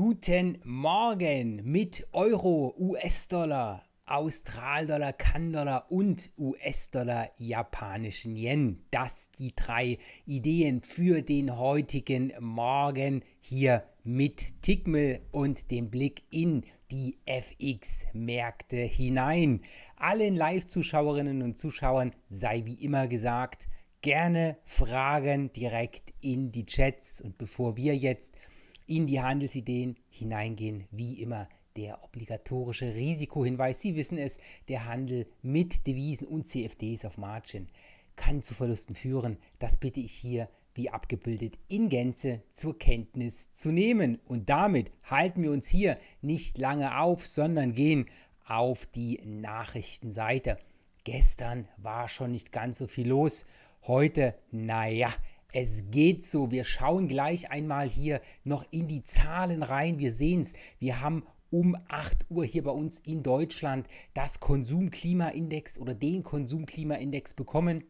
Guten Morgen mit Euro, US-Dollar, austral Australdollar, Kandollar und US-Dollar, japanischen Yen. Das die drei Ideen für den heutigen Morgen hier mit Tickmill und dem Blick in die FX-Märkte hinein. Allen Live-Zuschauerinnen und Zuschauern sei wie immer gesagt, gerne Fragen direkt in die Chats und bevor wir jetzt in die Handelsideen hineingehen, wie immer der obligatorische Risikohinweis. Sie wissen es, der Handel mit Devisen und CFDs auf Margin kann zu Verlusten führen. Das bitte ich hier wie abgebildet in Gänze zur Kenntnis zu nehmen. Und damit halten wir uns hier nicht lange auf, sondern gehen auf die Nachrichtenseite. Gestern war schon nicht ganz so viel los. Heute, naja, es geht so. Wir schauen gleich einmal hier noch in die Zahlen rein. Wir sehen es. Wir haben um 8 Uhr hier bei uns in Deutschland das Konsumklimaindex oder den Konsumklimaindex bekommen.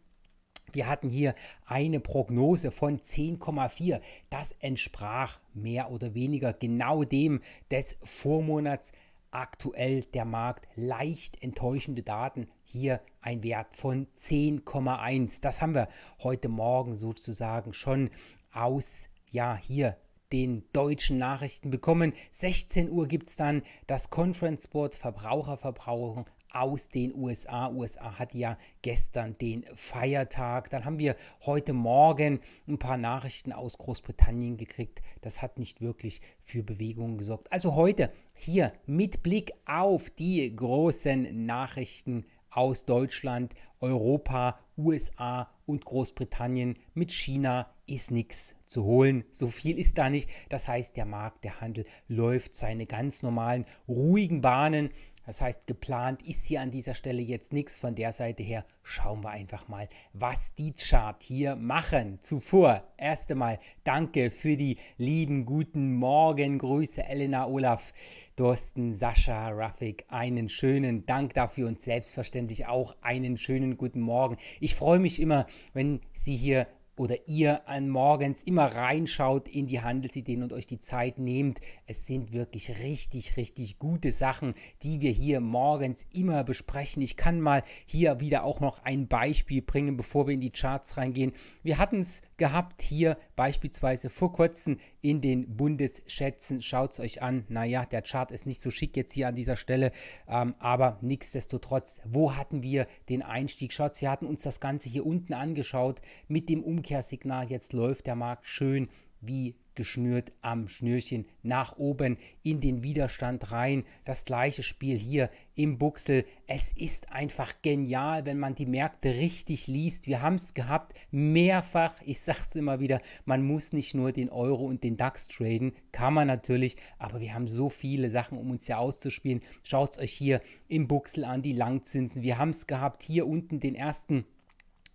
Wir hatten hier eine Prognose von 10,4. Das entsprach mehr oder weniger genau dem des Vormonats aktuell der Markt leicht enttäuschende Daten hier ein Wert von 10,1. Das haben wir heute Morgen sozusagen schon aus, ja, hier den deutschen Nachrichten bekommen. 16 Uhr gibt es dann das Conference Board Verbraucherverbrauchung aus den USA. USA hat ja gestern den Feiertag. Dann haben wir heute Morgen ein paar Nachrichten aus Großbritannien gekriegt. Das hat nicht wirklich für Bewegungen gesorgt. Also heute hier mit Blick auf die großen Nachrichten aus Deutschland, Europa, USA und Großbritannien mit China ist nichts zu holen. So viel ist da nicht. Das heißt, der Markt, der Handel läuft seine ganz normalen, ruhigen Bahnen das heißt, geplant ist hier an dieser Stelle jetzt nichts. Von der Seite her schauen wir einfach mal, was die Chart hier machen. Zuvor erst einmal danke für die lieben guten Morgengrüße, Elena, Olaf, Dorsten, Sascha, Rafik. Einen schönen Dank dafür und selbstverständlich auch einen schönen guten Morgen. Ich freue mich immer, wenn Sie hier oder ihr morgens immer reinschaut in die Handelsideen und euch die Zeit nehmt. Es sind wirklich richtig, richtig gute Sachen, die wir hier morgens immer besprechen. Ich kann mal hier wieder auch noch ein Beispiel bringen, bevor wir in die Charts reingehen. Wir hatten es gehabt hier beispielsweise vor kurzem in den Bundesschätzen. Schaut es euch an. Naja, der Chart ist nicht so schick jetzt hier an dieser Stelle, ähm, aber nichtsdestotrotz, wo hatten wir den Einstieg? Schaut, wir hatten uns das Ganze hier unten angeschaut mit dem Umkehr Umkehrsignal, jetzt läuft der Markt schön wie geschnürt am Schnürchen nach oben in den Widerstand rein. Das gleiche Spiel hier im Buchsel. Es ist einfach genial, wenn man die Märkte richtig liest. Wir haben es gehabt mehrfach. Ich sage es immer wieder, man muss nicht nur den Euro und den DAX traden. Kann man natürlich, aber wir haben so viele Sachen, um uns hier auszuspielen. Schaut es euch hier im Buchsel an, die Langzinsen. Wir haben es gehabt hier unten den ersten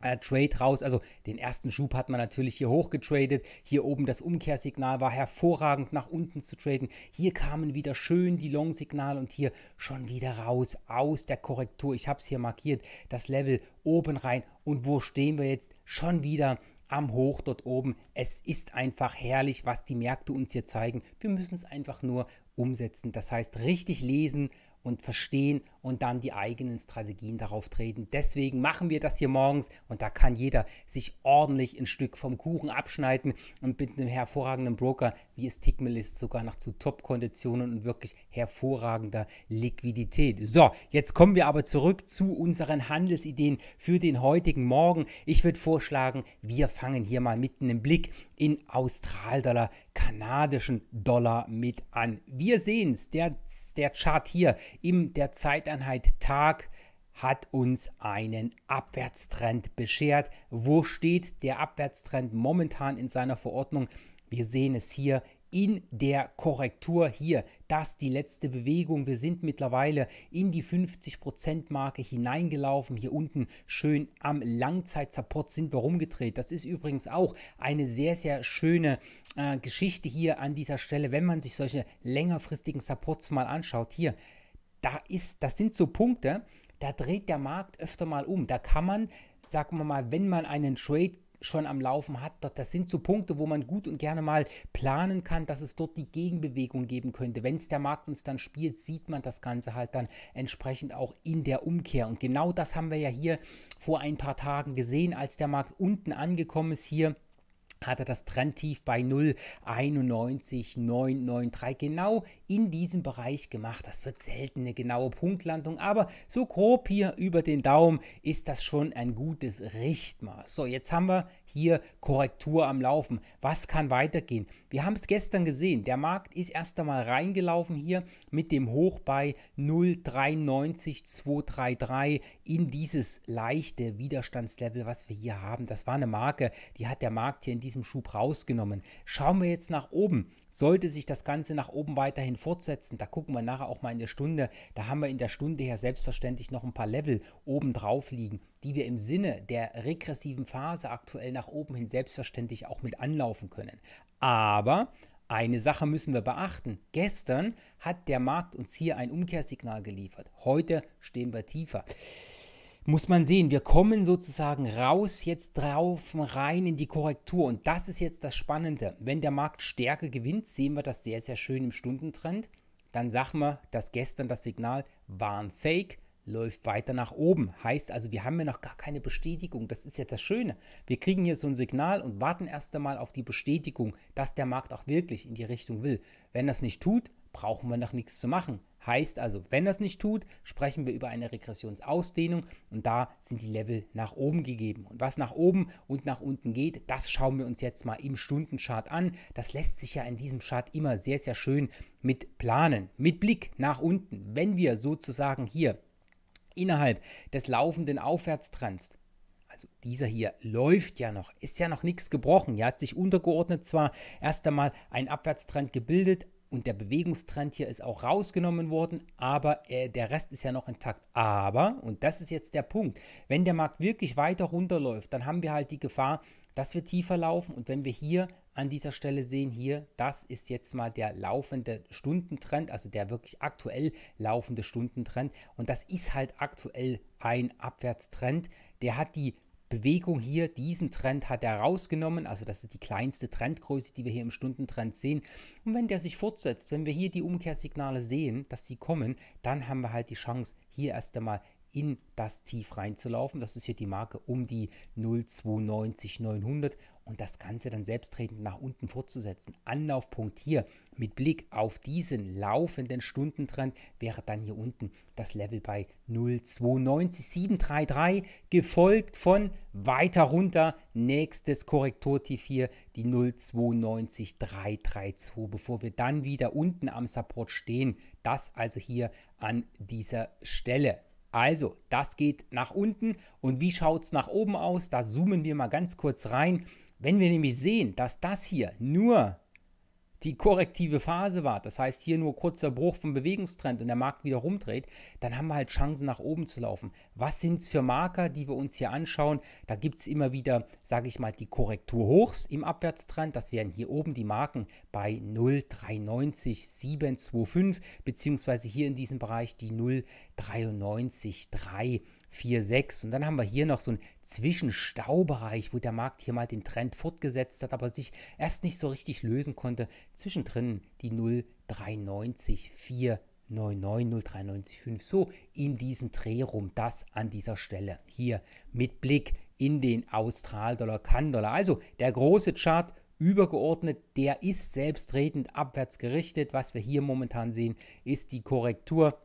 äh, Trade raus. Also den ersten Schub hat man natürlich hier hoch getradet. Hier oben das Umkehrsignal war hervorragend nach unten zu traden. Hier kamen wieder schön die Long-Signale und hier schon wieder raus aus der Korrektur. Ich habe es hier markiert, das Level oben rein. Und wo stehen wir jetzt? Schon wieder am Hoch dort oben. Es ist einfach herrlich, was die Märkte uns hier zeigen. Wir müssen es einfach nur umsetzen. Das heißt, richtig lesen und verstehen und dann die eigenen Strategien darauf treten. Deswegen machen wir das hier morgens und da kann jeder sich ordentlich ein Stück vom Kuchen abschneiden und mit einem hervorragenden Broker, wie es Tickmill ist, sogar noch zu Top-Konditionen und wirklich hervorragender Liquidität. So, jetzt kommen wir aber zurück zu unseren Handelsideen für den heutigen Morgen. Ich würde vorschlagen, wir fangen hier mal mit einem Blick in Australdollar, kanadischen Dollar mit an. Wir sehen es, der, der Chart hier in der Zeit Zeiteinheit Tag hat uns einen Abwärtstrend beschert. Wo steht der Abwärtstrend momentan in seiner Verordnung? Wir sehen es hier in der Korrektur hier. Das die letzte Bewegung. Wir sind mittlerweile in die 50% Marke hineingelaufen. Hier unten schön am Langzeitsupport sind wir rumgedreht. Das ist übrigens auch eine sehr, sehr schöne äh, Geschichte hier an dieser Stelle, wenn man sich solche längerfristigen Supports mal anschaut. Hier da ist, das sind so Punkte, da dreht der Markt öfter mal um. Da kann man, sagen wir mal, wenn man einen Trade schon am Laufen hat, das sind so Punkte, wo man gut und gerne mal planen kann, dass es dort die Gegenbewegung geben könnte. Wenn es der Markt uns dann spielt, sieht man das Ganze halt dann entsprechend auch in der Umkehr. Und genau das haben wir ja hier vor ein paar Tagen gesehen, als der Markt unten angekommen ist hier hatte das Trendtief bei 0,91,993 genau in diesem Bereich gemacht. Das wird selten eine genaue Punktlandung, aber so grob hier über den Daumen ist das schon ein gutes Richtmaß. So, jetzt haben wir hier Korrektur am Laufen. Was kann weitergehen? Wir haben es gestern gesehen. Der Markt ist erst einmal reingelaufen hier mit dem Hoch bei 0,93233 in dieses leichte Widerstandslevel, was wir hier haben. Das war eine Marke, die hat der Markt hier in diesem diesem Schub rausgenommen. Schauen wir jetzt nach oben. Sollte sich das Ganze nach oben weiterhin fortsetzen, da gucken wir nachher auch mal in der Stunde, da haben wir in der Stunde her selbstverständlich noch ein paar Level oben drauf liegen, die wir im Sinne der regressiven Phase aktuell nach oben hin selbstverständlich auch mit anlaufen können. Aber eine Sache müssen wir beachten. Gestern hat der Markt uns hier ein Umkehrsignal geliefert. Heute stehen wir tiefer muss man sehen, wir kommen sozusagen raus jetzt drauf rein in die Korrektur. Und das ist jetzt das Spannende. Wenn der Markt Stärke gewinnt, sehen wir das sehr, sehr schön im Stundentrend. Dann sagen wir, dass gestern das Signal war ein Fake, läuft weiter nach oben. Heißt also, wir haben ja noch gar keine Bestätigung. Das ist ja das Schöne. Wir kriegen hier so ein Signal und warten erst einmal auf die Bestätigung, dass der Markt auch wirklich in die Richtung will. Wenn das nicht tut, brauchen wir noch nichts zu machen. Heißt also, wenn das nicht tut, sprechen wir über eine Regressionsausdehnung und da sind die Level nach oben gegeben. Und was nach oben und nach unten geht, das schauen wir uns jetzt mal im Stundenchart an. Das lässt sich ja in diesem Chart immer sehr, sehr schön mit planen, mit Blick nach unten. Wenn wir sozusagen hier innerhalb des laufenden Aufwärtstrends also dieser hier läuft ja noch, ist ja noch nichts gebrochen. Er hat sich untergeordnet zwar erst einmal ein Abwärtstrend gebildet, und der Bewegungstrend hier ist auch rausgenommen worden, aber äh, der Rest ist ja noch intakt. Aber, und das ist jetzt der Punkt, wenn der Markt wirklich weiter runterläuft, dann haben wir halt die Gefahr, dass wir tiefer laufen und wenn wir hier an dieser Stelle sehen, hier, das ist jetzt mal der laufende Stundentrend, also der wirklich aktuell laufende Stundentrend und das ist halt aktuell ein Abwärtstrend, der hat die Bewegung hier, diesen Trend hat er rausgenommen, also das ist die kleinste Trendgröße, die wir hier im Stundentrend sehen. Und wenn der sich fortsetzt, wenn wir hier die Umkehrsignale sehen, dass sie kommen, dann haben wir halt die Chance, hier erst einmal in das Tief reinzulaufen. Das ist hier die Marke um die 0,290 900 und das Ganze dann selbsttretend nach unten fortzusetzen. Anlaufpunkt hier mit Blick auf diesen laufenden Stundentrend wäre dann hier unten das Level bei 0,92733 gefolgt von weiter runter nächstes Korrekturtief hier die 0,92332, bevor wir dann wieder unten am Support stehen. Das also hier an dieser Stelle. Also, das geht nach unten. Und wie schaut es nach oben aus? Da zoomen wir mal ganz kurz rein. Wenn wir nämlich sehen, dass das hier nur die korrektive Phase war, das heißt hier nur kurzer Bruch vom Bewegungstrend und der Markt wieder rumdreht, dann haben wir halt Chancen nach oben zu laufen. Was sind es für Marker, die wir uns hier anschauen? Da gibt es immer wieder, sage ich mal, die Korrektur hochs im Abwärtstrend. Das wären hier oben die Marken bei 093725 beziehungsweise hier in diesem Bereich die 0,993. 4,6. Und dann haben wir hier noch so einen Zwischenstaubereich, wo der Markt hier mal den Trend fortgesetzt hat, aber sich erst nicht so richtig lösen konnte. Zwischendrin die 0,394, 4, 0,395, so in diesem Dreh rum, das an dieser Stelle hier mit Blick in den Austral-Dollar, kann Also der große Chart übergeordnet, der ist selbstredend abwärts gerichtet. Was wir hier momentan sehen, ist die Korrektur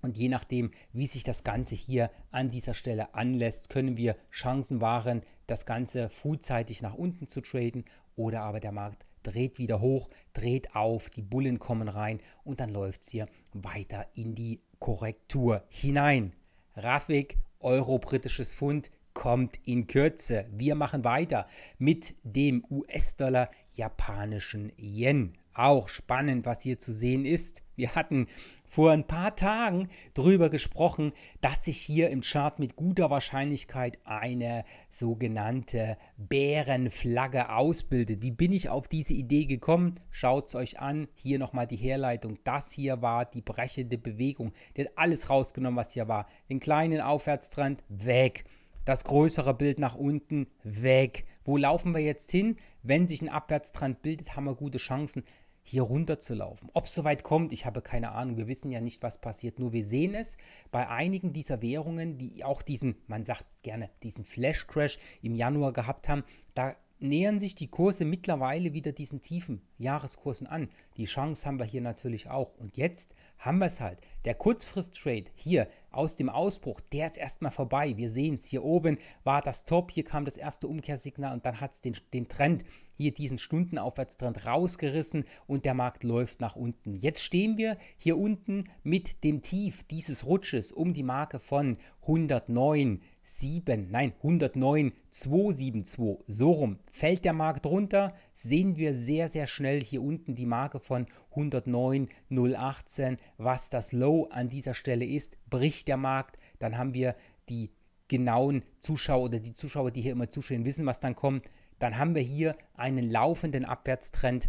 und je nachdem, wie sich das Ganze hier an dieser Stelle anlässt, können wir Chancen wahren, das Ganze frühzeitig nach unten zu traden oder aber der Markt dreht wieder hoch, dreht auf, die Bullen kommen rein und dann läuft es hier weiter in die Korrektur hinein. Rafik, Euro, britisches Pfund, kommt in Kürze. Wir machen weiter mit dem US-Dollar, japanischen Yen auch spannend, was hier zu sehen ist. Wir hatten vor ein paar Tagen darüber gesprochen, dass sich hier im Chart mit guter Wahrscheinlichkeit eine sogenannte Bärenflagge ausbildet. Wie bin ich auf diese Idee gekommen? Schaut es euch an. Hier nochmal die Herleitung. Das hier war die brechende Bewegung. Der hat alles rausgenommen, was hier war. Den kleinen Aufwärtstrend weg das größere Bild nach unten, weg. Wo laufen wir jetzt hin? Wenn sich ein Abwärtstrand bildet, haben wir gute Chancen, hier runter zu laufen. Ob es soweit kommt, ich habe keine Ahnung. Wir wissen ja nicht, was passiert. Nur wir sehen es bei einigen dieser Währungen, die auch diesen, man sagt es gerne, diesen Flash-Crash im Januar gehabt haben. Da nähern sich die Kurse mittlerweile wieder diesen tiefen Jahreskursen an. Die Chance haben wir hier natürlich auch. Und jetzt haben wir es halt. Der Kurzfrist-Trade hier aus dem Ausbruch, der ist erstmal vorbei. Wir sehen es, hier oben war das Top, hier kam das erste Umkehrsignal und dann hat es den, den Trend, hier diesen Stundenaufwärtstrend rausgerissen und der Markt läuft nach unten. Jetzt stehen wir hier unten mit dem Tief dieses Rutsches um die Marke von 109. 107, nein 109, 272, so rum. Fällt der Markt runter, sehen wir sehr, sehr schnell hier unten die Marke von 109, 018, was das Low an dieser Stelle ist. Bricht der Markt, dann haben wir die genauen Zuschauer oder die Zuschauer, die hier immer zuschauen, wissen, was dann kommt. Dann haben wir hier einen laufenden Abwärtstrend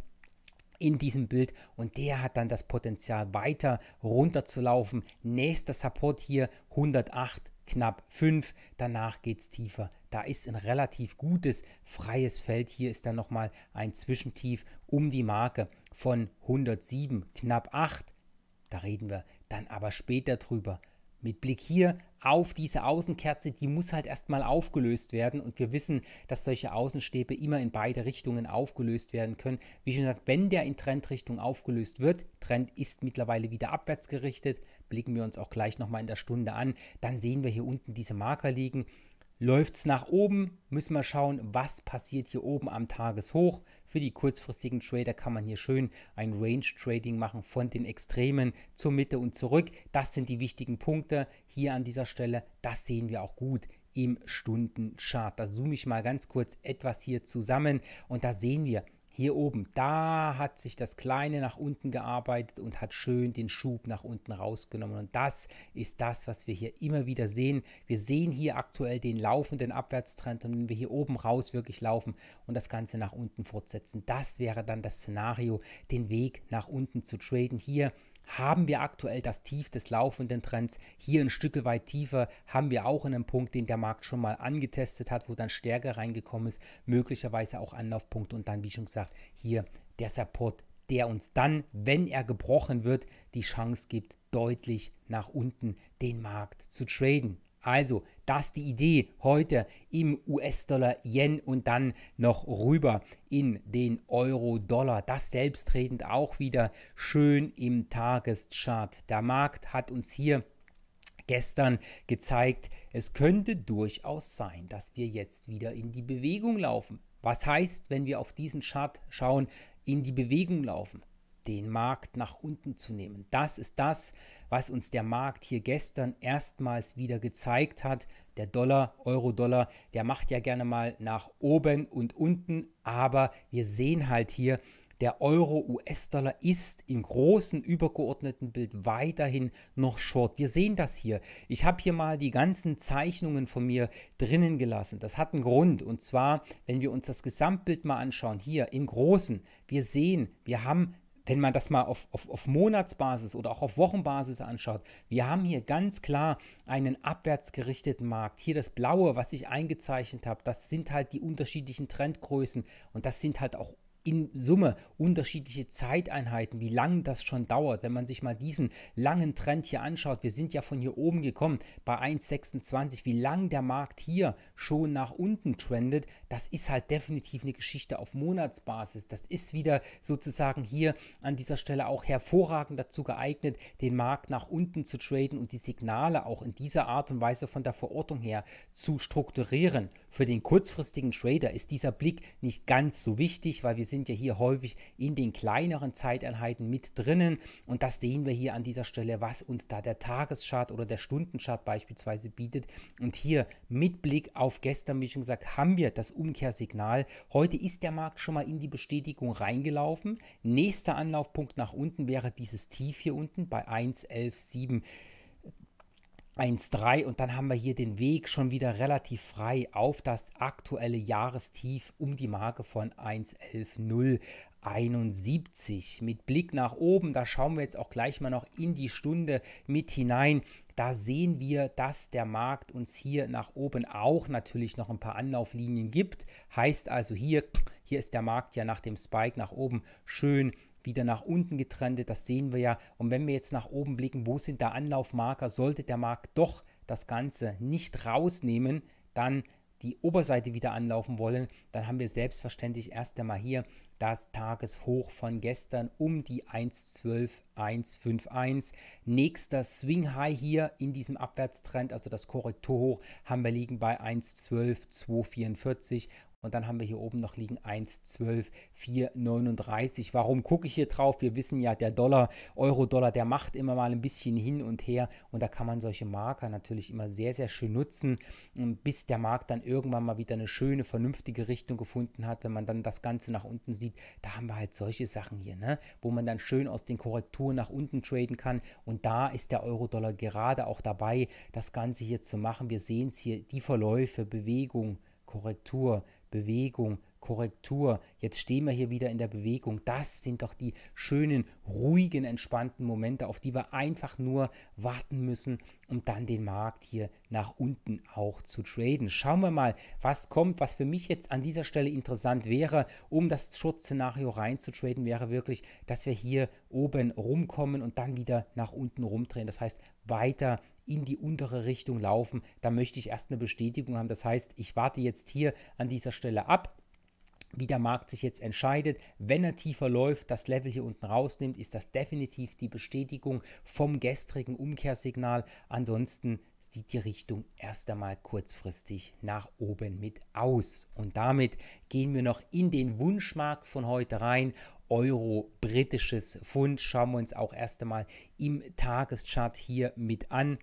in diesem Bild und der hat dann das Potenzial weiter runterzulaufen. Nächster Support hier 108 knapp 5. Danach geht es tiefer. Da ist ein relativ gutes freies Feld. Hier ist dann nochmal ein Zwischentief um die Marke von 107, knapp 8. Da reden wir dann aber später drüber. Mit Blick hier auf diese Außenkerze, die muss halt erstmal aufgelöst werden. Und wir wissen, dass solche Außenstäbe immer in beide Richtungen aufgelöst werden können. Wie schon gesagt, wenn der in Trendrichtung aufgelöst wird, Trend ist mittlerweile wieder abwärts gerichtet, blicken wir uns auch gleich nochmal in der Stunde an. Dann sehen wir hier unten diese Marker liegen. Läuft es nach oben, müssen wir schauen, was passiert hier oben am Tageshoch. Für die kurzfristigen Trader kann man hier schön ein Range-Trading machen von den Extremen zur Mitte und zurück. Das sind die wichtigen Punkte hier an dieser Stelle. Das sehen wir auch gut im Stundenchart. Da zoome ich mal ganz kurz etwas hier zusammen und da sehen wir, hier oben, da hat sich das Kleine nach unten gearbeitet und hat schön den Schub nach unten rausgenommen. Und das ist das, was wir hier immer wieder sehen. Wir sehen hier aktuell den laufenden Abwärtstrend und wenn wir hier oben raus wirklich laufen und das Ganze nach unten fortsetzen, das wäre dann das Szenario, den Weg nach unten zu traden. Hier haben wir aktuell das Tief des laufenden Trends. Hier ein Stück weit tiefer haben wir auch einen Punkt, den der Markt schon mal angetestet hat, wo dann stärker reingekommen ist, möglicherweise auch Anlaufpunkt und dann, wie schon gesagt, hier der Support, der uns dann, wenn er gebrochen wird, die Chance gibt, deutlich nach unten den Markt zu traden. Also, das ist die Idee heute im US-Dollar, Yen und dann noch rüber in den Euro-Dollar. Das selbstredend auch wieder schön im Tageschart. Der Markt hat uns hier gestern gezeigt, es könnte durchaus sein, dass wir jetzt wieder in die Bewegung laufen. Was heißt, wenn wir auf diesen Chart schauen, in die Bewegung laufen? den Markt nach unten zu nehmen. Das ist das, was uns der Markt hier gestern erstmals wieder gezeigt hat. Der Dollar, Euro-Dollar, der macht ja gerne mal nach oben und unten, aber wir sehen halt hier, der Euro-US-Dollar ist im großen übergeordneten Bild weiterhin noch short. Wir sehen das hier. Ich habe hier mal die ganzen Zeichnungen von mir drinnen gelassen. Das hat einen Grund. Und zwar, wenn wir uns das Gesamtbild mal anschauen, hier im Großen, wir sehen, wir haben wenn man das mal auf, auf, auf Monatsbasis oder auch auf Wochenbasis anschaut, wir haben hier ganz klar einen abwärtsgerichteten Markt. Hier das Blaue, was ich eingezeichnet habe, das sind halt die unterschiedlichen Trendgrößen und das sind halt auch in Summe unterschiedliche Zeiteinheiten, wie lange das schon dauert. Wenn man sich mal diesen langen Trend hier anschaut, wir sind ja von hier oben gekommen bei 1,26, wie lange der Markt hier schon nach unten trendet, das ist halt definitiv eine Geschichte auf Monatsbasis. Das ist wieder sozusagen hier an dieser Stelle auch hervorragend dazu geeignet, den Markt nach unten zu traden und die Signale auch in dieser Art und Weise von der Verortung her zu strukturieren. Für den kurzfristigen Trader ist dieser Blick nicht ganz so wichtig, weil wir sind ja hier häufig in den kleineren Zeiteinheiten mit drinnen und das sehen wir hier an dieser Stelle, was uns da der Tageschart oder der Stundenchart beispielsweise bietet. Und hier mit Blick auf gestern, wie schon gesagt, haben wir das Umkehrsignal. Heute ist der Markt schon mal in die Bestätigung reingelaufen. Nächster Anlaufpunkt nach unten wäre dieses Tief hier unten bei 1.11.7. 1,3 und dann haben wir hier den Weg schon wieder relativ frei auf das aktuelle Jahrestief um die Marke von 1,11,071. Mit Blick nach oben, da schauen wir jetzt auch gleich mal noch in die Stunde mit hinein. Da sehen wir, dass der Markt uns hier nach oben auch natürlich noch ein paar Anlauflinien gibt. Heißt also hier, hier ist der Markt ja nach dem Spike nach oben schön wieder nach unten getrendet. Das sehen wir ja. Und wenn wir jetzt nach oben blicken, wo sind da Anlaufmarker? Sollte der Markt doch das Ganze nicht rausnehmen, dann die Oberseite wieder anlaufen wollen, dann haben wir selbstverständlich erst einmal hier das Tageshoch von gestern um die 1,12,151. Nächster Swing High hier in diesem Abwärtstrend, also das Korrekturhoch, haben wir liegen bei 1,12,244 und dann haben wir hier oben noch liegen 1,12,439. Warum gucke ich hier drauf? Wir wissen ja, der Dollar, Euro-Dollar, der macht immer mal ein bisschen hin und her. Und da kann man solche Marker natürlich immer sehr, sehr schön nutzen, bis der Markt dann irgendwann mal wieder eine schöne, vernünftige Richtung gefunden hat. Wenn man dann das Ganze nach unten sieht, da haben wir halt solche Sachen hier, ne? wo man dann schön aus den Korrekturen nach unten traden kann. Und da ist der Euro-Dollar gerade auch dabei, das Ganze hier zu machen. Wir sehen es hier, die Verläufe, Bewegung, Korrektur, Bewegung, Korrektur. Jetzt stehen wir hier wieder in der Bewegung. Das sind doch die schönen, ruhigen, entspannten Momente, auf die wir einfach nur warten müssen, um dann den Markt hier nach unten auch zu traden. Schauen wir mal, was kommt. Was für mich jetzt an dieser Stelle interessant wäre, um das Schutzszenario reinzutraden, wäre wirklich, dass wir hier oben rumkommen und dann wieder nach unten rumdrehen. Das heißt, weiter in die untere Richtung laufen, Da möchte ich erst eine Bestätigung haben. Das heißt, ich warte jetzt hier an dieser Stelle ab, wie der Markt sich jetzt entscheidet. Wenn er tiefer läuft, das Level hier unten rausnimmt, ist das definitiv die Bestätigung vom gestrigen Umkehrsignal. Ansonsten sieht die Richtung erst einmal kurzfristig nach oben mit aus. Und damit gehen wir noch in den Wunschmarkt von heute rein. Euro, britisches Pfund, schauen wir uns auch erst einmal im Tageschart hier mit an.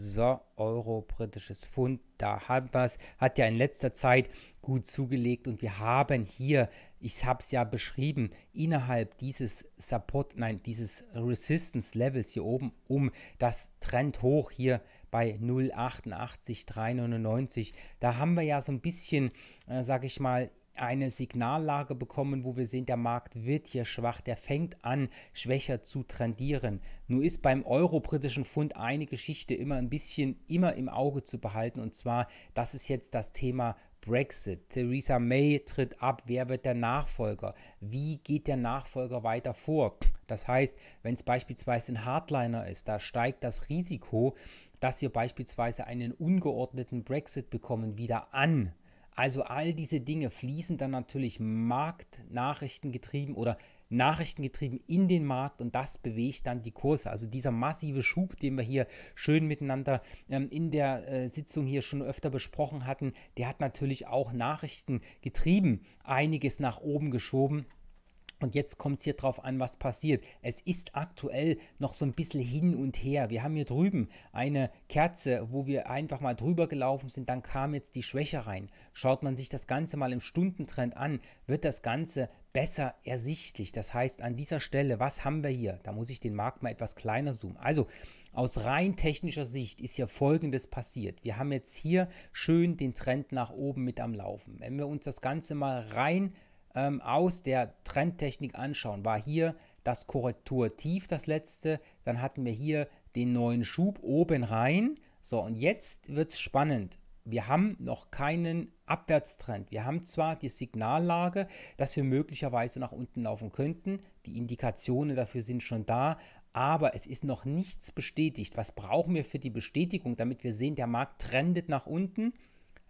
So, Euro, britisches Pfund, da hat was, Hat ja in letzter Zeit gut zugelegt und wir haben hier, ich habe es ja beschrieben, innerhalb dieses Support, nein, dieses Resistance Levels hier oben um das Trend hoch hier bei 0,88, 3,99. Da haben wir ja so ein bisschen, äh, sage ich mal, eine Signallage bekommen, wo wir sehen, der Markt wird hier schwach, der fängt an, schwächer zu trendieren. Nur ist beim euro-britischen Pfund eine Geschichte immer ein bisschen immer im Auge zu behalten und zwar, das ist jetzt das Thema Brexit. Theresa May tritt ab. Wer wird der Nachfolger? Wie geht der Nachfolger weiter vor? Das heißt, wenn es beispielsweise ein Hardliner ist, da steigt das Risiko, dass wir beispielsweise einen ungeordneten Brexit bekommen, wieder an. Also all diese Dinge fließen dann natürlich marktnachrichtengetrieben oder nachrichtengetrieben in den Markt und das bewegt dann die Kurse. Also dieser massive Schub, den wir hier schön miteinander ähm, in der äh, Sitzung hier schon öfter besprochen hatten, der hat natürlich auch nachrichtengetrieben einiges nach oben geschoben. Und jetzt kommt es hier drauf an, was passiert. Es ist aktuell noch so ein bisschen hin und her. Wir haben hier drüben eine Kerze, wo wir einfach mal drüber gelaufen sind. Dann kam jetzt die Schwäche rein. Schaut man sich das Ganze mal im Stundentrend an, wird das Ganze besser ersichtlich. Das heißt, an dieser Stelle, was haben wir hier? Da muss ich den Markt mal etwas kleiner zoomen. Also aus rein technischer Sicht ist hier Folgendes passiert. Wir haben jetzt hier schön den Trend nach oben mit am Laufen. Wenn wir uns das Ganze mal rein ähm, aus der Trendtechnik anschauen, war hier das Korrekturtief, das letzte. Dann hatten wir hier den neuen Schub oben rein. So, und jetzt wird es spannend. Wir haben noch keinen Abwärtstrend. Wir haben zwar die Signallage, dass wir möglicherweise nach unten laufen könnten. Die Indikationen dafür sind schon da, aber es ist noch nichts bestätigt. Was brauchen wir für die Bestätigung, damit wir sehen, der Markt trendet nach unten?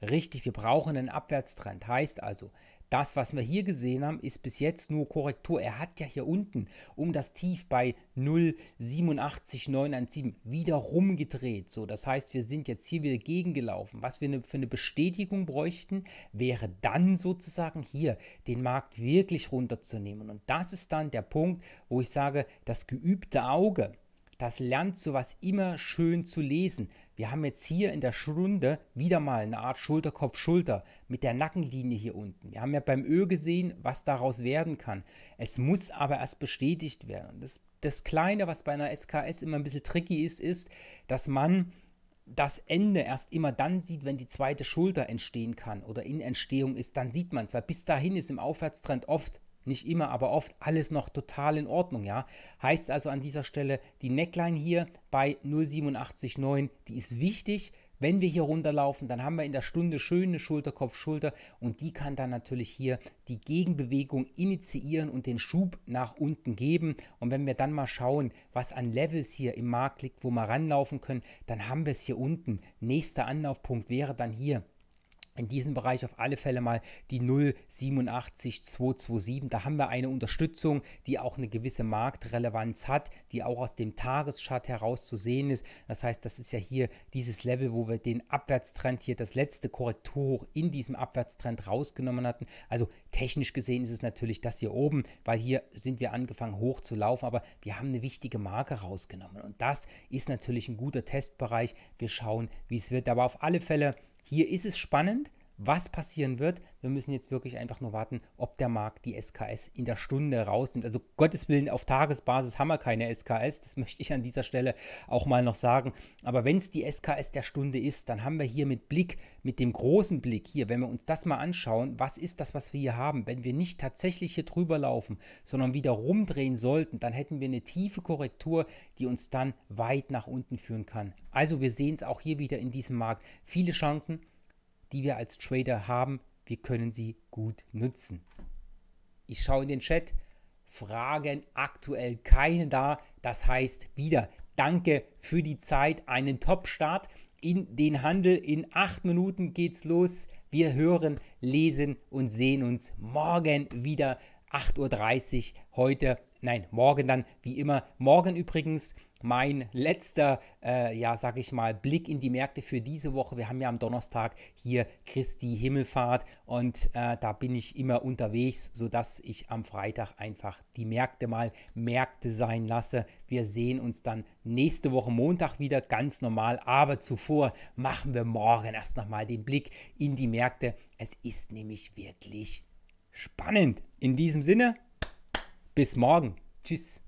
Richtig, wir brauchen einen Abwärtstrend. Heißt also, das, was wir hier gesehen haben, ist bis jetzt nur Korrektur. Er hat ja hier unten um das Tief bei 0,87917 wieder rumgedreht. So, das heißt, wir sind jetzt hier wieder gegengelaufen. Was wir ne, für eine Bestätigung bräuchten, wäre dann sozusagen hier den Markt wirklich runterzunehmen. Und das ist dann der Punkt, wo ich sage, das geübte Auge das lernt sowas immer schön zu lesen. Wir haben jetzt hier in der Stunde wieder mal eine Art Schulterkopf-Schulter mit der Nackenlinie hier unten. Wir haben ja beim Ö gesehen, was daraus werden kann. Es muss aber erst bestätigt werden. Das, das Kleine, was bei einer SKS immer ein bisschen tricky ist, ist, dass man das Ende erst immer dann sieht, wenn die zweite Schulter entstehen kann oder in Entstehung ist, dann sieht man es. Weil bis dahin ist im Aufwärtstrend oft nicht immer, aber oft alles noch total in Ordnung, ja. Heißt also an dieser Stelle, die Neckline hier bei 0,87,9, die ist wichtig. Wenn wir hier runterlaufen, dann haben wir in der Stunde schöne Schulter, Kopf, Schulter und die kann dann natürlich hier die Gegenbewegung initiieren und den Schub nach unten geben. Und wenn wir dann mal schauen, was an Levels hier im Markt liegt, wo wir ranlaufen können, dann haben wir es hier unten. Nächster Anlaufpunkt wäre dann hier in diesem Bereich auf alle Fälle mal die 087227. Da haben wir eine Unterstützung, die auch eine gewisse Marktrelevanz hat, die auch aus dem Tageschart heraus zu sehen ist. Das heißt, das ist ja hier dieses Level, wo wir den Abwärtstrend hier, das letzte Korrekturhoch in diesem Abwärtstrend rausgenommen hatten. Also technisch gesehen ist es natürlich das hier oben, weil hier sind wir angefangen hoch zu laufen, aber wir haben eine wichtige Marke rausgenommen. Und das ist natürlich ein guter Testbereich. Wir schauen, wie es wird. Aber auf alle Fälle hier ist es spannend, was passieren wird. Wir müssen jetzt wirklich einfach nur warten, ob der Markt die SKS in der Stunde rausnimmt. Also Gottes Willen, auf Tagesbasis haben wir keine SKS. Das möchte ich an dieser Stelle auch mal noch sagen. Aber wenn es die SKS der Stunde ist, dann haben wir hier mit Blick, mit dem großen Blick hier, wenn wir uns das mal anschauen, was ist das, was wir hier haben? Wenn wir nicht tatsächlich hier drüber laufen, sondern wieder rumdrehen sollten, dann hätten wir eine tiefe Korrektur, die uns dann weit nach unten führen kann. Also wir sehen es auch hier wieder in diesem Markt. Viele Chancen, die wir als Trader haben, wir können sie gut nutzen. Ich schaue in den Chat, Fragen aktuell keine da. Das heißt wieder, danke für die Zeit, einen Top-Start in den Handel. In acht Minuten geht's los. Wir hören, lesen und sehen uns morgen wieder 8.30 Uhr heute. Nein, morgen dann wie immer. Morgen übrigens mein letzter, äh, ja, sag ich mal, Blick in die Märkte für diese Woche. Wir haben ja am Donnerstag hier Christi Himmelfahrt und äh, da bin ich immer unterwegs, sodass ich am Freitag einfach die Märkte mal Märkte sein lasse. Wir sehen uns dann nächste Woche Montag wieder ganz normal, aber zuvor machen wir morgen erst nochmal den Blick in die Märkte. Es ist nämlich wirklich spannend. In diesem Sinne, bis morgen. Tschüss.